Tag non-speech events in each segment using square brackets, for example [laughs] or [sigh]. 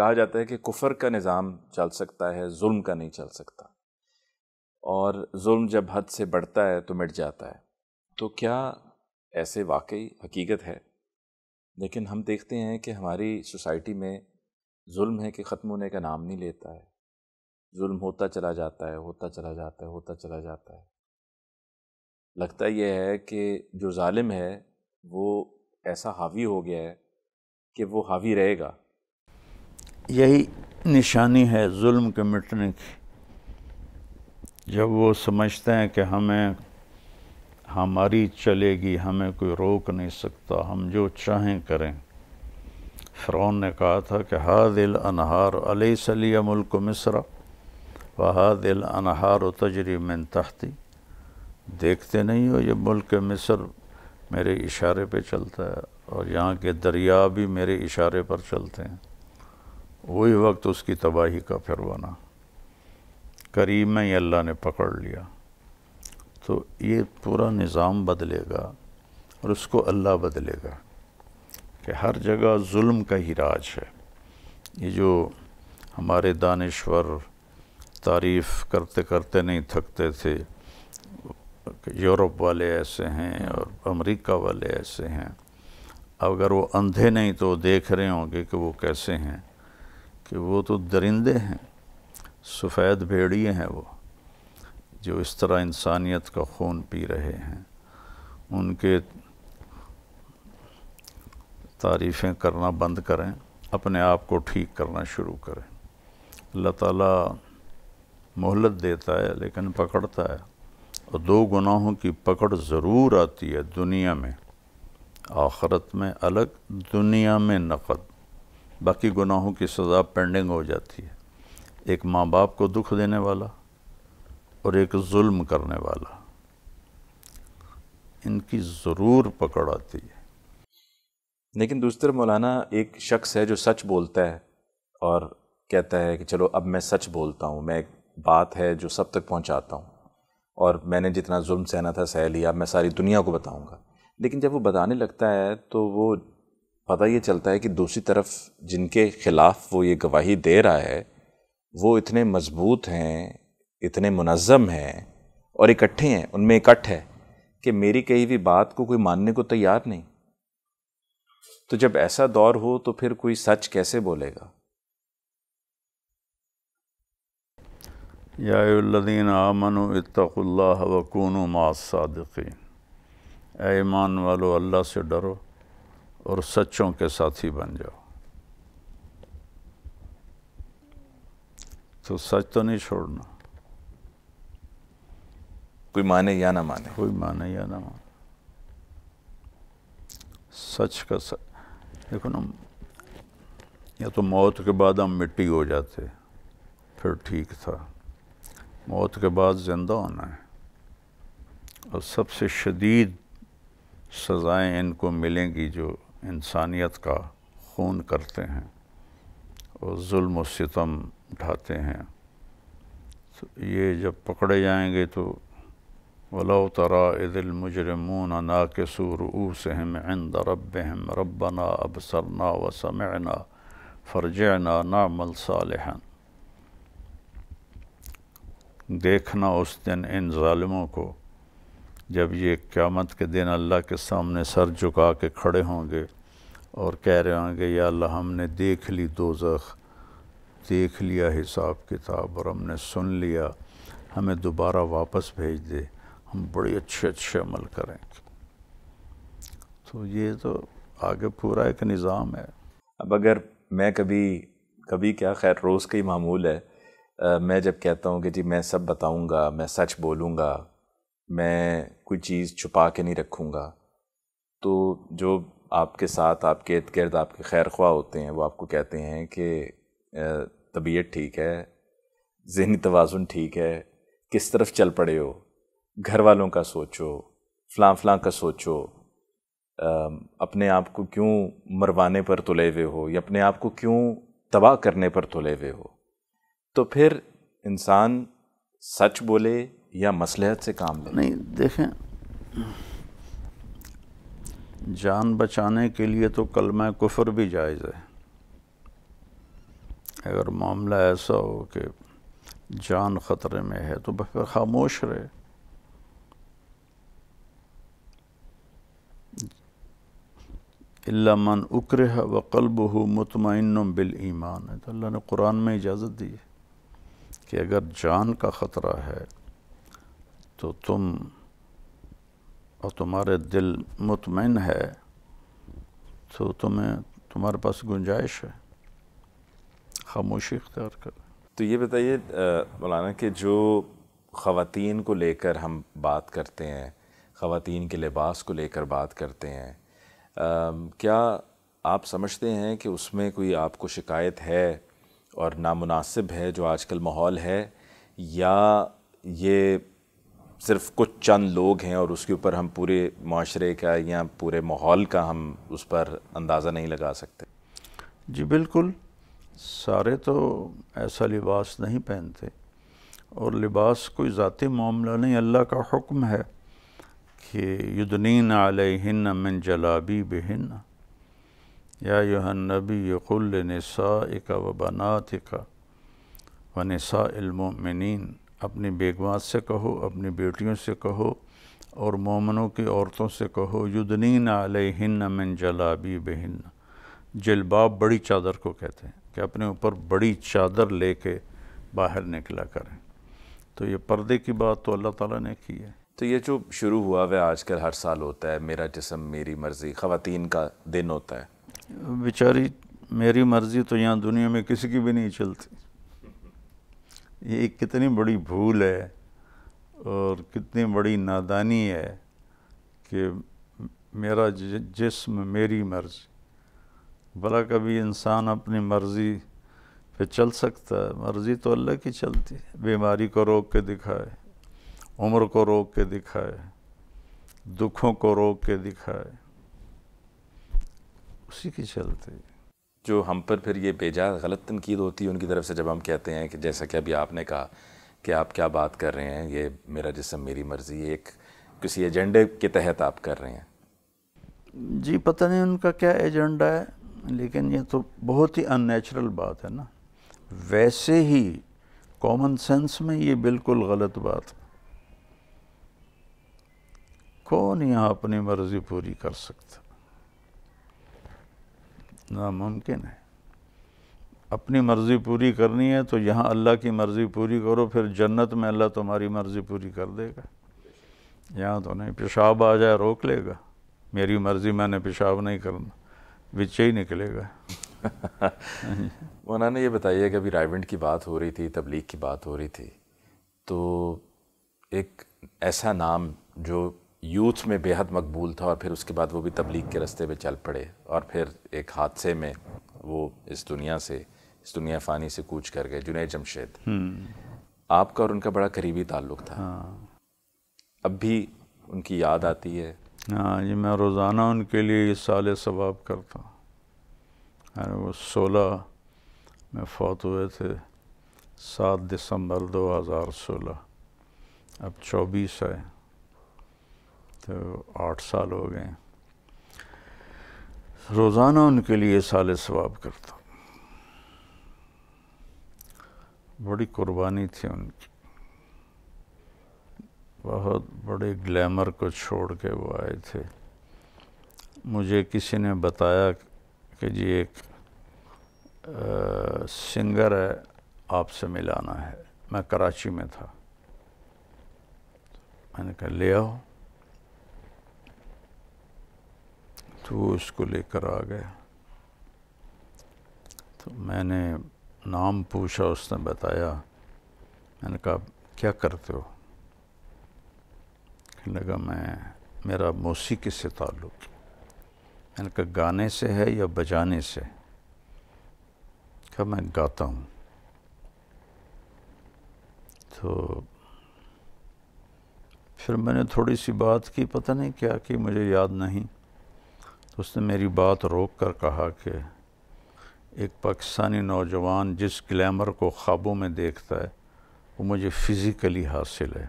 कहा जाता है कि कुफर का निज़ाम चल सकता है जुल्म का नहीं चल सकता और जुल्म जब हद से बढ़ता है तो मिट जाता है तो क्या ऐसे वाकई हकीकत है लेकिन हम देखते हैं कि हमारी सोसाइटी में जुल्म है कि ख़त्म होने का नाम नहीं लेता है जुल्म होता चला जाता है होता चला जाता है होता चला जाता है लगता यह है कि जो जालिम है वो ऐसा हावी हो गया है कि वो हावी रहेगा यही निशानी है जुल्म के मिटने की जब वो समझते हैं कि हमें हमारी चलेगी हमें कोई रोक नहीं सकता हम जो चाहें करें फ़रौन ने कहा था कि हा दिल अनहार अली सलिया मुल्क मिस्र व हा दिल अनहार तजरी मन तहती देखते नहीं हो ये मुल्क मिस्र मेरे इशारे पे चलता है और यहाँ के दरिया भी मेरे इशारे पर चलते हैं वही वक्त उसकी तबाही का फिर बना करीब में ही अल्लाह ने पकड़ लिया तो ये पूरा निज़ाम बदलेगा और उसको अल्लाह बदलेगा कि हर जगह जुल्म का ही राज है ये जो हमारे दानश्वर तारीफ़ करते करते नहीं थकते थे यूरोप वाले ऐसे हैं और अमेरिका वाले ऐसे हैं अगर वो अंधे नहीं तो देख रहे होंगे कि वो कैसे हैं कि वो तो दरिंदे हैं सफ़ेद भेड़िए हैं वो जो इस तरह इंसानियत का खून पी रहे हैं उनके तारीफ़ें करना बंद करें अपने आप को ठीक करना शुरू करें अल्लाह ताला मोहलत देता है लेकिन पकड़ता है और दो गुनाहों की पकड़ ज़रूर आती है दुनिया में आखरत में अलग दुनिया में नकद बाकी गुनाहों की सज़ा पेंडिंग हो जाती है एक माँ बाप को दुख देने वाला और एक जुल्म करने वाला इनकी ज़रूर पकड़ आती है लेकिन तरफ मौलाना एक शख्स है जो सच बोलता है और कहता है कि चलो अब मैं सच बोलता हूँ मैं एक बात है जो सब तक पहुँचाता हूँ और मैंने जितना जुल्म सहना था सह लिया मैं सारी दुनिया को बताऊँगा लेकिन जब वो बताने लगता है तो वो पता ये चलता है कि दूसरी तरफ जिनके ख़िलाफ़ वो ये गवाही दे रहा है वो इतने मज़बूत हैं इतने मुनज़म हैं और इकट्ठे हैं उनमें इकट्ठ है कि मेरी कही हुई बात को कोई मानने को तैयार नहीं तो जब ऐसा दौर हो तो फिर कोई सच कैसे बोलेगा यादीन आमन इतकुल्ला वकून ऐमान वालो अल्लाह से डरो और सच्चों के साथी बन जाओ तो सच तो नहीं छोड़ना कोई माने या ना माने कोई माने या ना माने सच का सच देखो ना या तो मौत के बाद हम मिट्टी हो जाते फिर ठीक था मौत के बाद ज़िंदा होना है और सबसे शदीद सज़ाएं इनको मिलेंगी जो इंसानियत का खून करते हैं और जुल्म सितम ढाते हैं तो ये जब पकड़े जाएंगे तो वलो तरा इदिल मुजरमून ना के सूर सूरू सहम इंद रब हम रब ना अब ना व समना ना नामल सालहन देखना उस दिन इन ालमों को जब ये क़्यामत के दिन अल्लाह के सामने सर झुका के खड़े होंगे और कह रहे होंगे या अल्लाह हमने देख ली जख देख लिया हिसाब किताब और हमने सुन लिया हमें दोबारा वापस भेज दे हम बड़े अच्छे अच्छे अमल करेंगे तो ये तो आगे पूरा एक निज़ाम है अब अगर मैं कभी कभी क्या खैर रोज़ का ही मामूल है आ, मैं जब कहता हूँ कि जी मैं सब बताऊँगा मैं सच बोलूँगा मैं कोई चीज़ छुपा के नहीं रखूँगा तो जो आपके साथ आपके इर्द गिर्द आपके खैर ख्वाह होते हैं वो आपको कहते हैं कि तबीयत ठीक है जहनी तोज़ुन ठीक है किस तरफ चल पड़े हो घर वालों का सोचो फलां फलां का सोचो अपने आप को क्यों मरवाने पर तुले हुए हो या अपने आप को क्यों तबाह करने पर तुले हुए हो तो फिर इंसान सच बोले या मसलहत से काम लें नहीं देखें जान बचाने के लिए तो कलमा कुफर भी जायज़ है अगर मामला ऐसा हो कि जान ख़तरे में है तो फिर खामोश रहे इलामन उक्रह व कल्ब हो मतमिन बिल ईमान है तो अल्लाह ने कुरान में इजाज़त दी है कि अगर जान का ख़तरा है तो तुम और तुम्हारे दिल मुतमिन है तो तुम्हें तुम्हारे पास गुंजाइश है खामोशी इख्तियार कर तो ये बताइए मौलाना कि जो ख़वातीन को लेकर हम बात करते हैं ख़वातीन के लिबास को लेकर बात करते हैं आ, क्या आप समझते हैं कि उसमें कोई आपको शिकायत है और नामुनासिब है जो आजकल माहौल है या ये सिर्फ कुछ चंद लोग हैं और उसके ऊपर हम पूरे माशरे का या पूरे माहौल का हम उस पर अंदाज़ा नहीं लगा सकते जी बिल्कुल सारे तो ऐसा लिबास नहीं पहनते और लिबास कोई ज़ाती मामला नहीं अल्लाह का हुक्म है कि आल आलहिन मिन जलाबी बेहन या योहनबी यकुल नसा इका व बनात इका व नसा इल्मिन अपनी बेगमात से कहो अपनी बेटियों से कहो और मोमनों की औरतों से कहो युदनीन हिन्न मिन जलाबी बहन जलबाब बड़ी चादर को कहते हैं कि अपने ऊपर बड़ी चादर लेके बाहर निकला करें तो ये पर्दे की बात तो अल्लाह ताला ने की है तो ये जो शुरू हुआ वह आजकल हर साल होता है मेरा जिसम मेरी मर्ज़ी ख़वातीन का दिन होता है बेचारी मेरी मर्ज़ी तो यहाँ दुनिया में किसी की भी नहीं चलती ये कितनी बड़ी भूल है और कितनी बड़ी नादानी है कि मेरा जिस्म मेरी मर्ज़ी भला कभी इंसान अपनी मर्ज़ी पे चल सकता है मर्ज़ी तो अल्लाह की चलती है बीमारी को रोक के दिखाए उम्र को रोक के दिखाए दुखों को रोक के दिखाए उसी की चलती है जो हम पर फिर ये बेजा गलत तनकीद होती है उनकी तरफ से जब हम कहते हैं कि जैसा कि अभी आपने कहा कि आप क्या बात कर रहे हैं ये मेरा जिसम मेरी मर्ज़ी एक किसी एजेंडे के तहत आप कर रहे हैं जी पता नहीं उनका क्या एजेंडा है लेकिन ये तो बहुत ही अननेचुरल बात है ना वैसे ही कॉमन सेंस में ये बिल्कुल गलत बात कौन यहाँ अपनी मर्ज़ी पूरी कर सकता नामुमकिन है अपनी मर्ज़ी पूरी करनी है तो यहाँ अल्लाह की मर्ज़ी पूरी करो फिर जन्नत में अल्लाह तुम्हारी मर्ज़ी पूरी कर देगा यहाँ तो नहीं पेशाब आ जाए रोक लेगा मेरी मर्ज़ी मैंने पेशाब नहीं करना बिचे ही निकलेगा उन्होंने ये बताइए कि अभी राइवेंट की बात हो रही थी तबलीग की बात हो रही थी तो एक ऐसा नाम जो यूथ में बेहद मकबूल था और फिर उसके बाद वो भी तबलीग के रास्ते पे चल पड़े और फिर एक हादसे में वो इस दुनिया से इस दुनिया फ़ानी से कूच कर गए जुनेद जमशेद हम्म। आपका और उनका बड़ा करीबी ताल्लुक था हाँ। अब भी उनकी याद आती है हाँ जी मैं रोज़ाना उनके लिए साल सवाब करता अरे वो सोलह में फौत हुए थे सात दिसंबर 2016 अब चौबीस है तो आठ साल हो गए रोज़ाना उनके लिए साल सवाब करता बड़ी कुर्बानी थी उनकी बहुत बड़े ग्लैमर को छोड़ के वो आए थे मुझे किसी ने बताया कि जी एक आ, सिंगर है आपसे मिलाना है मैं कराची में था मैंने कहा ले आओ तो वो उसको लेकर आ गए तो मैंने नाम पूछा उसने बताया मैंने कहा क्या करते हो कहने लगा मैं मेरा मौसीकी से ताल्लुक़ मैंने कहा गाने से है या बजाने से कहा मैं गाता हूँ तो फिर मैंने थोड़ी सी बात की पता नहीं क्या कि मुझे याद नहीं उसने मेरी बात रोक कर कहा कि एक पाकिस्तानी नौजवान जिस ग्लैमर को ख्वाबों में देखता है वो मुझे फ़िज़िकली हासिल है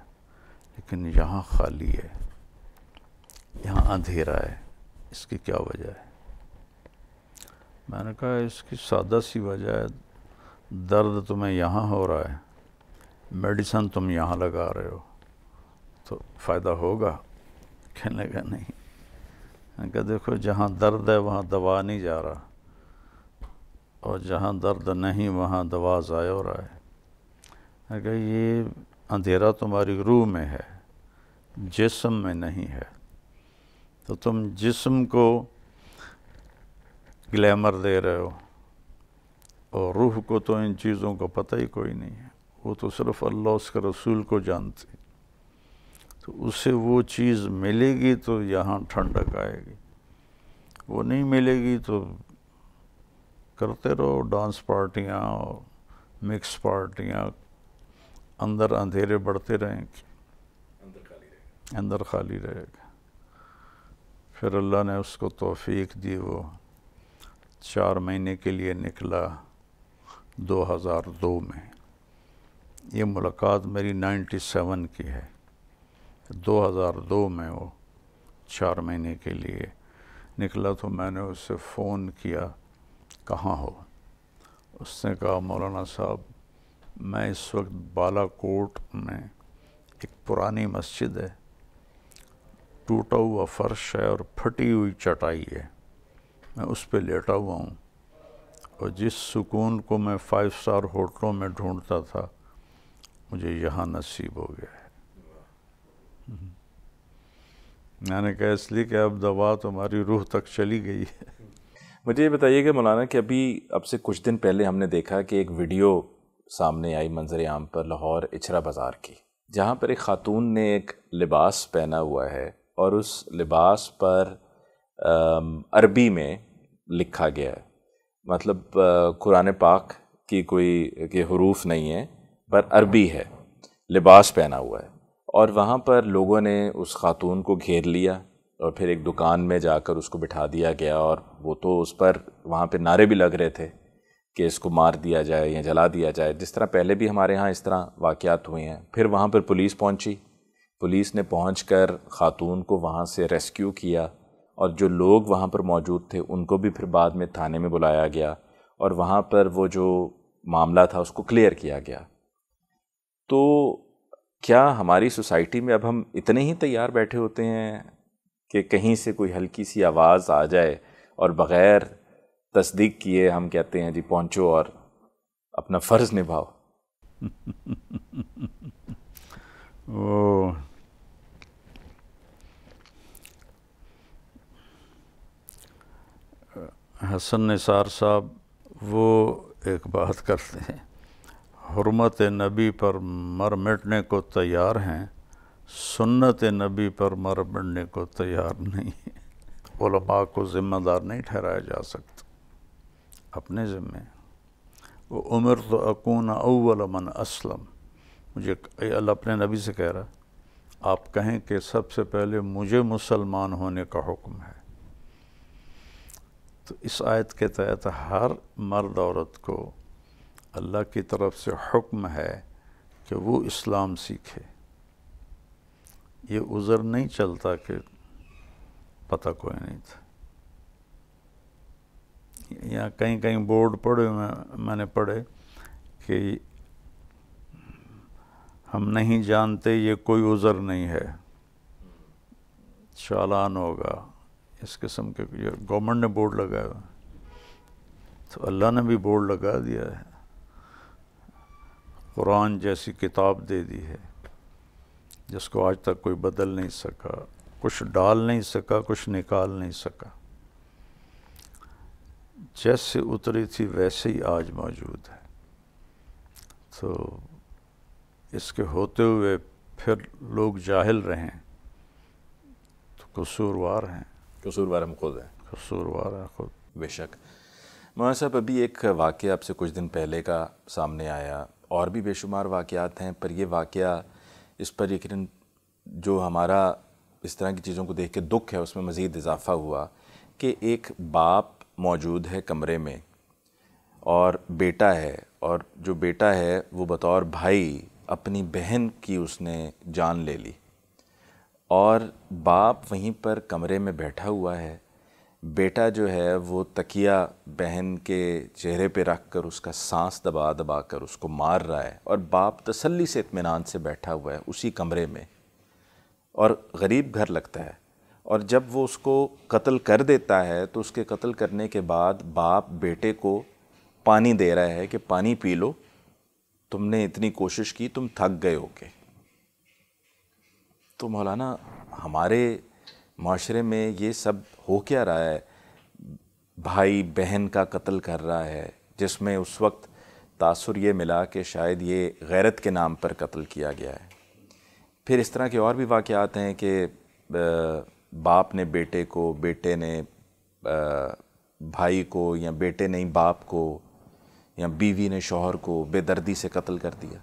लेकिन यहाँ खाली है यहाँ अंधेरा है इसकी क्या वजह है मैंने कहा इसकी सादा सी वजह है दर्द तुम्हें यहाँ हो रहा है मेडिसन तुम यहाँ लगा रहे हो तो फ़ायदा होगा कहने का नहीं कि देखो जहाँ दर्द है वहाँ दवा नहीं जा रहा और जहाँ दर्द नहीं वहाँ दवा जाए हो रहा है अगर ये अंधेरा तुम्हारी रूह में है जिसम में नहीं है तो तुम जिसम को ग्लैमर दे रहे हो और रूह को तो इन चीज़ों का पता ही कोई नहीं है वो तो सिर्फ़ अल्लाह उसके रसूल को जानती तो उसे वो चीज़ मिलेगी तो यहाँ ठंडक आएगी वो नहीं मिलेगी तो करते रहो डांस पार्टियाँ और मिक्स पार्टियाँ अंदर अंधेरे बढ़ते रहेंगे अंदर खाली रहेगा फिर अल्लाह ने उसको तोफ़ी दी वो चार महीने के लिए निकला 2002 में ये मुलाकात मेरी 97 की है 2002 में वो चार महीने के लिए निकला तो मैंने उससे फ़ोन किया कहाँ हो उसने कहा मौलाना साहब मैं इस वक्त बालाकोट में एक पुरानी मस्जिद है टूटा हुआ फर्श है और फटी हुई चटाई है मैं उस पर लेटा हुआ हूँ और जिस सुकून को मैं फाइव स्टार होटलों में ढूंढता था मुझे यहाँ नसीब हो गया है हम्म। मैंने कहा इसलिए कि अब दवा तो हमारी रूह तक चली गई है मुझे ये बताइएगा मौलाना कि अभी अब से कुछ दिन पहले हमने देखा कि एक वीडियो सामने आई मंजर आम पर लाहौर इचरा बाज़ार की जहाँ पर एक ख़ातून ने एक लिबास पहना हुआ है और उस लिबास पर अरबी में लिखा गया है मतलब कुरान पाक की कोई के हरूफ नहीं है पर अरबी है लिबास पहना हुआ है और वहाँ पर लोगों ने उस खातून को घेर लिया और फिर एक दुकान में जाकर उसको बिठा दिया गया और वो तो उस पर वहाँ पर नारे भी लग रहे थे कि इसको मार दिया जाए या जला दिया जाए जिस तरह पहले भी हमारे यहाँ इस तरह वाक़ात हुए हैं फिर वहाँ पर पुलिस पहुँची पुलिस ने पहुँच कर ख़ातून को वहाँ से रेस्क्यू किया और जो लोग वहाँ पर मौजूद थे उनको भी फिर बाद में थाने में बुलाया गया और वहाँ पर वो जो मामला था उसको क्लियर किया गया तो क्या हमारी सोसाइटी में अब हम इतने ही तैयार बैठे होते हैं कि कहीं से कोई हल्की सी आवाज़ आ जाए और बग़ैर तस्दीक किए हम कहते हैं जी पहुंचो और अपना फ़र्ज़ निभाओ [laughs] ओ हसन निसार साहब वो एक बात करते हैं हरमत नबी पर मर मिटने को तैयार हैं सुन्नत नबी पर मर मिटने को तैयार नहीं हैलमा को ज़िम्मेदार नहीं ठहराया जा सकता अपने ज़िम्मे वो उम्र तो अकून अवलमन असलम मुझे अल्लाह अपने नबी से कह रहा आप कहें कि सबसे पहले मुझे मुसलमान होने का हुक्म है तो इस आयत के तहत हर मर्द औरत को अल्लाह की तरफ से हुक्म है कि वो इस्लाम सीखे ये उज़र नहीं चलता कि पता कोई नहीं था यहाँ कहीं कहीं बोर्ड पढ़े मैं मैंने पढ़े कि हम नहीं जानते ये कोई उज़र नहीं है चालान होगा इस किस्म के गवर्नमेंट ने बोर्ड लगाया हुआ तो अल्लाह ने भी बोर्ड लगा दिया है कुरान जैसी किताब दे दी है जिसको आज तक कोई बदल नहीं सका कुछ डाल नहीं सका कुछ निकाल नहीं सका जैसे उतरी थी वैसे ही आज मौजूद है तो इसके होते हुए फिर लोग जाहिल रहें तो कसूरवार हैं कसूरवार हम खुद हैं कसूरवार हैं खुद बेशक मौलाना साहब अभी एक वाक़ आपसे कुछ दिन पहले का सामने आया और भी बेशुमार वाक़ात हैं पर यह वाक़ इस पर यकीन जो हमारा इस तरह की चीज़ों को देख के दुख है उसमें मज़ीद इजाफ़ा हुआ कि एक बाप मौजूद है कमरे में और बेटा है और जो बेटा है वो बतौर भाई अपनी बहन की उसने जान ले ली और बाप वहीं पर कमरे में बैठा हुआ है बेटा जो है वो तकिया बहन के चेहरे पे रख कर उसका सांस दबा दबा कर उसको मार रहा है और बाप तसल्ली से इतमान से बैठा हुआ है उसी कमरे में और गरीब घर लगता है और जब वो उसको कत्ल कर देता है तो उसके कत्ल करने के बाद बाप बेटे को पानी दे रहा है कि पानी पी लो तुमने इतनी कोशिश की तुम थक गए हो के तो मौलाना हमारे माशरे में ये सब हो क्या रहा है भाई बहन का कत्ल कर रहा है जिसमें उस वक्त तासुर ये मिला कि शायद ये गैरत के नाम पर कत्ल किया गया है फिर इस तरह के और भी वाक़ात हैं कि बाप ने बेटे को बेटे ने भाई को या बेटे ने बाप को या बीवी ने शोहर को बेदर्दी से कत्ल कर दिया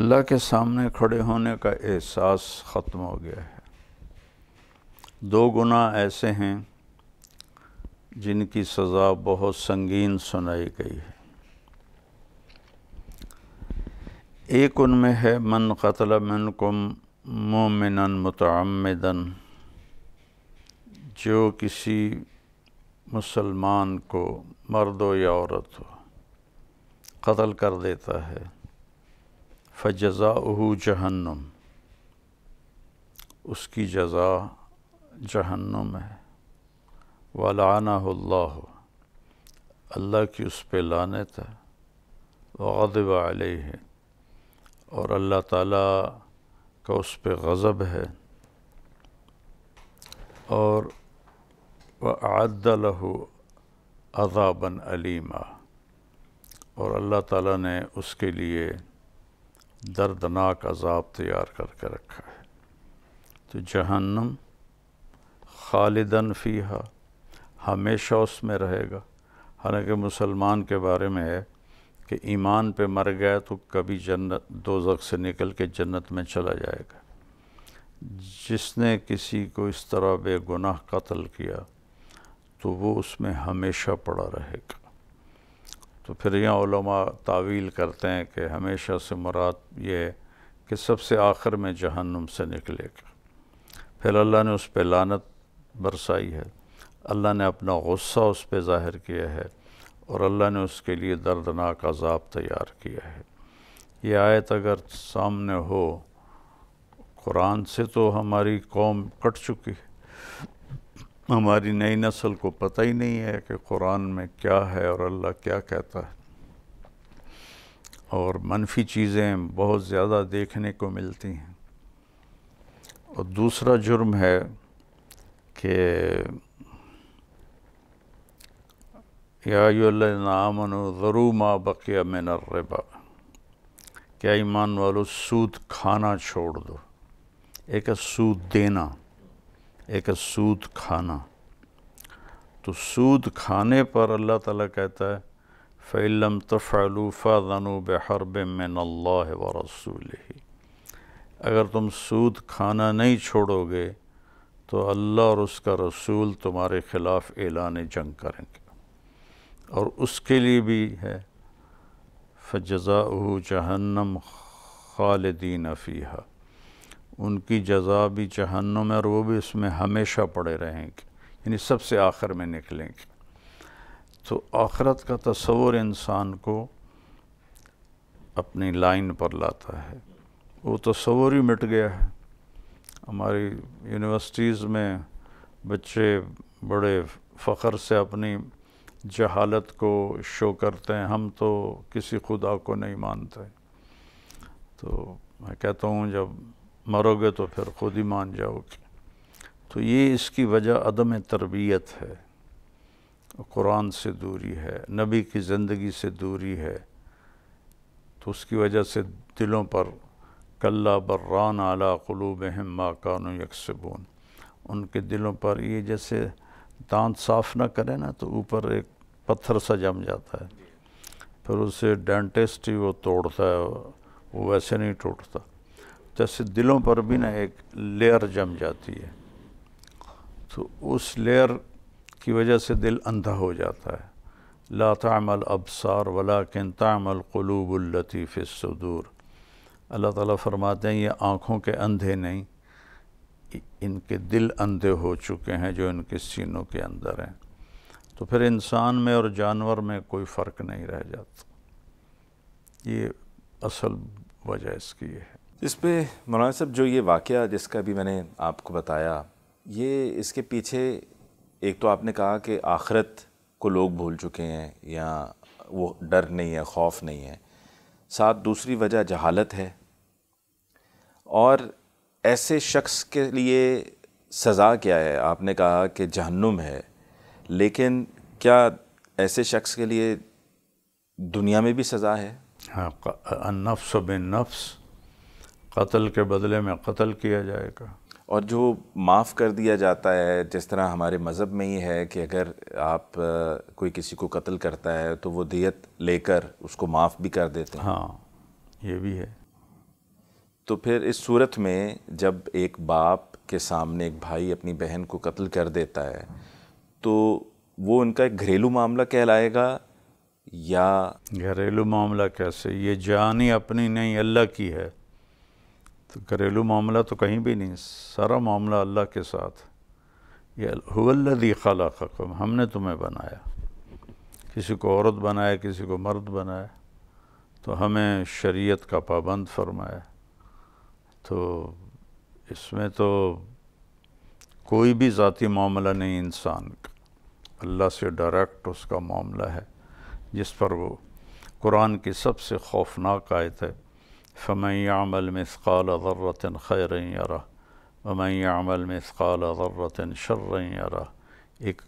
अल्लाह के सामने खड़े होने का एहसास ख़त्म हो गया है दो गुना ऐसे हैं जिनकी सज़ा बहुत संगीन सुनाई गई है एक उनमें है मन कतल मन कुम मोमिन मतमदन जो किसी मुसलमान को मर्द हो या औरत हो कत्ल कर देता है फजा उहू जहन्नम उसकी जज़ा जहन्नुम है वलाना अल्लाह की उस पर लानत है गदब है और अल्लाह ताला का उस पर गज़ब है और वदलहू अजाबन अलीमा और अल्लाह ताला ने उसके लिए दर्दनाक अजाब तैयार करके रखा है तो जहन्नम खालिदन फ़ीहा हमेशा उसमें रहेगा हालांकि मुसलमान के बारे में है कि ईमान पे मर गया तो कभी जन्नत दो से निकल के जन्नत में चला जाएगा जिसने किसी को इस तरह बेगुनाह कत्ल किया तो वो उसमें हमेशा पड़ा रहेगा तो फिर यहाँ तावील करते हैं कि हमेशा से मुराद ये है कि सबसे आखिर में जहन्नुम से निकलेगा फिर अल्लाह ने उस पर लानत बरसाई है अल्लाह ने अपना गुस्सा उस पर ज़ाहिर किया है और अल्लाह ने उसके लिए दर्दनाक अजाब तैयार किया है ये आयत अगर सामने हो कुरान से तो हमारी कौम कट चुकी है हमारी नई नस्ल को पता ही नहीं है कि कुरान में क्या है और अल्लाह क्या कहता है और मनफी चीज़ें बहुत ज़्यादा देखने को मिलती हैं और दूसरा जुर्म है कि यामन ज़रूमा बक़िया मिन रिबा क्या ईमान वालों सूद खाना छोड़ दो एक सूद देना एक सूद खाना तो सूद खाने पर अल्लाह ताला कहता है फ़ैलम फैलूफा ज़नु बेहर मिन अल्लाह व रसूल अगर तुम सूद खाना नहीं छोड़ोगे तो अल्लाह और उसका रसूल तुम्हारे ख़िलाफ़ एलान जंग करेंगे और उसके लिए भी है फजाऊ जहन्नम खालदीन फ़ीहा उनकी जजा भी जहन्नम है और वो भी उसमें हमेशा पड़े रहेंगे यानी सबसे आखिर में निकलेंगे तो आखरत का तस्वुर इंसान को अपनी लाइन पर लाता है वो तस्वुर ही मिट गया है हमारी यूनिवर्सिटीज़ में बच्चे बड़े फ़ख्र से अपनी जहालत को शो करते हैं हम तो किसी खुदा को नहीं मानते तो मैं कहता हूँ जब मरोगे तो फिर खुद ही मान जाओगे तो ये इसकी वजह अदम तरबियत है कुरान से दूरी है नबी की ज़िंदगी से दूरी है तो उसकी वजह से दिलों पर कल्ला बर्रान आला क़लूब हम्मा कानू यकसबून उनके दिलों पर ये जैसे दांत साफ़ ना करें ना तो ऊपर एक पत्थर सा जम जाता है फिर उसे डेंटिस्ट ही वो तोड़ता है वो वैसे नहीं टूटता जैसे तो दिलों पर भी ना एक लेयर जम जाती है तो उस लेयर की वजह से दिल अंधा हो जाता है ला तामल अबसार वला किन तामल क़लूबुल्लतीफ़ सदूर अल्लाह ताला फरमाते हैं ये आँखों के अंधे नहीं इनके दिल अंधे हो चुके हैं जो इनके सीनों के अंदर हैं तो फिर इंसान में और जानवर में कोई फ़र्क नहीं रह जाता ये असल वजह इसकी ये है इस पर मौलाना साहब जो ये वाक़ जिसका भी मैंने आपको बताया ये इसके पीछे एक तो आपने कहा कि आखरत को लोग भूल चुके हैं या वो डर नहीं है खौफ नहीं है साथ दूसरी वजह जहालत है और ऐसे शख्स के लिए सज़ा क्या है आपने कहा कि जहन्नुम है लेकिन क्या ऐसे शख्स के लिए दुनिया में भी सज़ा है हाँ नफ्स बिन नफ्स कत्ल के बदले में कत्ल किया जाएगा और जो माफ़ कर दिया जाता है जिस तरह हमारे मज़हब में ही है कि अगर आप कोई किसी को कत्ल करता है तो वो दियत लेकर उसको माफ़ भी कर देते हैं हाँ ये भी है तो फिर इस सूरत में जब एक बाप के सामने एक भाई अपनी बहन को कत्ल कर देता है तो वो उनका एक घरेलू मामला कहलाएगा या घरेलू मामला कैसे ये जानी अपनी नहीं अल्लाह की है तो घरेलू मामला तो कहीं भी नहीं सारा मामला अल्लाह के साथ ये खला हमने तुम्हें बनाया किसी को औरत बनाया किसी को मर्द बनाया तो हमें शरीयत का पाबंद फरमाया तो इसमें तो कोई भी ज़ाती मामला नहीं इंसान का अल्लाह से डायरेक्ट उसका मामला है जिस पर वो कुरान की सबसे खौफनाक आयत है فمن يعمل مثقال ذرة خيرا يره ومن يعمل مثقال ذرة شرا يره एक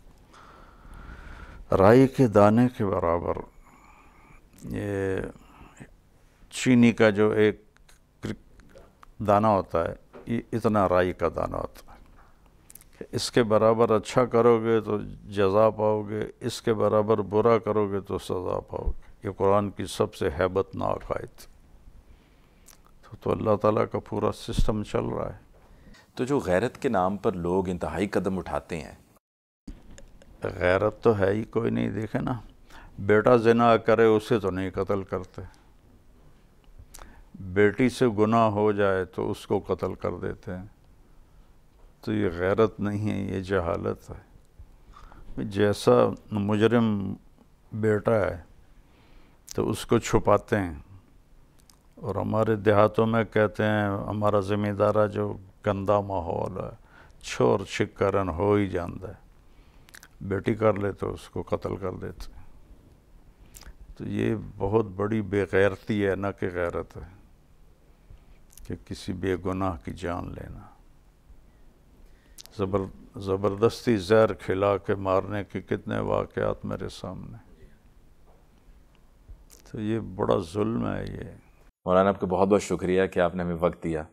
राई के दाने के बराबर ये चीनी का जो एक दाना होता है ये इतना राई का दाना होता है इसके बराबर अच्छा करोगे तो जजा पाओगे इसके बराबर बुरा करोगे तो सज़ा पाओगे ये कुरान की सबसे हैबतनाक आयत तो, तो अल्लाह ताला का पूरा सिस्टम चल रहा है तो जो गैरत के नाम पर लोग इंतहाई कदम उठाते हैं गैरत तो है ही कोई नहीं देखे ना बेटा जना करे उसे तो नहीं कत्ल करते बेटी से गुनाह हो जाए तो उसको कत्ल कर देते हैं तो ये गैरत नहीं है ये जहालत है जैसा मुजरम बेटा है तो उसको छुपाते हैं और हमारे देहातों में कहते हैं हमारा ज़िमींदारा जो गंदा माहौल है छोर छिकरण हो ही जाता है बेटी कर ले तो उसको कत्ल कर देते तो ये बहुत बड़ी बेगैरती है ना कि गैरत है कि किसी बेगुनाह की जान लेना ज़बर ज़बरदस्ती जहर खिला के मारने के कितने वाक़ात मेरे सामने तो ये बड़ा जुल्म है ये मौलाना आपका बहुत बहुत शुक्रिया कि आपने हमें वक्त दिया